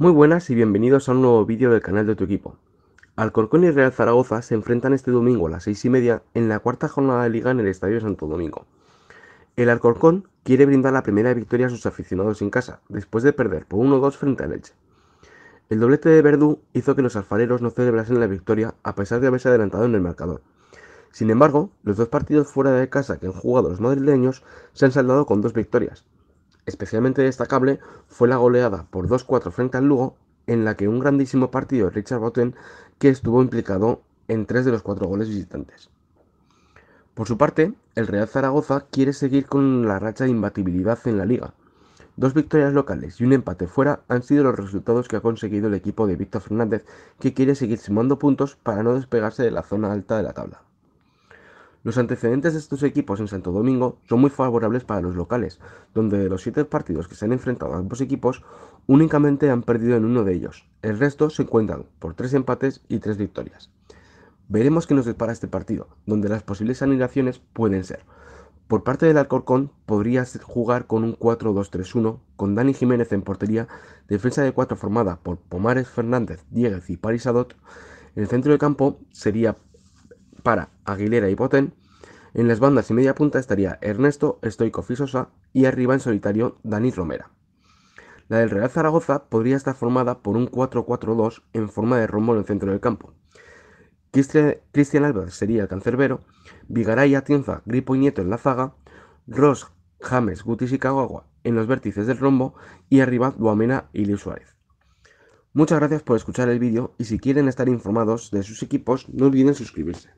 Muy buenas y bienvenidos a un nuevo vídeo del canal de tu equipo. Alcorcón y Real Zaragoza se enfrentan este domingo a las seis y media en la cuarta jornada de liga en el Estadio Santo Domingo. El Alcorcón quiere brindar la primera victoria a sus aficionados en casa, después de perder por 1-2 frente al Leche. El doblete de Verdú hizo que los alfareros no celebrasen la victoria a pesar de haberse adelantado en el marcador. Sin embargo, los dos partidos fuera de casa que han jugado los madrileños se han saldado con dos victorias, Especialmente destacable fue la goleada por 2-4 frente al Lugo, en la que un grandísimo partido de Richard Botten, que estuvo implicado en tres de los cuatro goles visitantes. Por su parte, el Real Zaragoza quiere seguir con la racha de imbatibilidad en la liga. Dos victorias locales y un empate fuera han sido los resultados que ha conseguido el equipo de Víctor Fernández, que quiere seguir sumando puntos para no despegarse de la zona alta de la tabla. Los antecedentes de estos equipos en Santo Domingo son muy favorables para los locales, donde de los siete partidos que se han enfrentado a ambos equipos, únicamente han perdido en uno de ellos. El resto se encuentran por tres empates y tres victorias. Veremos qué nos depara este partido, donde las posibles anulaciones pueden ser. Por parte del Alcorcón, podría jugar con un 4-2-3-1, con Dani Jiménez en portería, defensa de 4 formada por Pomares Fernández, Dieguez y Parisadot. En el centro de campo sería para Aguilera y Potén, En las bandas y media punta estaría Ernesto Estoico Fisosa y arriba en solitario Dani Romera. La del Real Zaragoza podría estar formada por un 4-4-2 en forma de rombo en el centro del campo. Cristian Álvarez sería el cancerbero, Vigaray Atienza, Gripo y Nieto en la zaga, Ross, James, Gutis y en los vértices del rombo y arriba Duamena y Luis Suárez. Muchas gracias por escuchar el vídeo y si quieren estar informados de sus equipos no olviden suscribirse.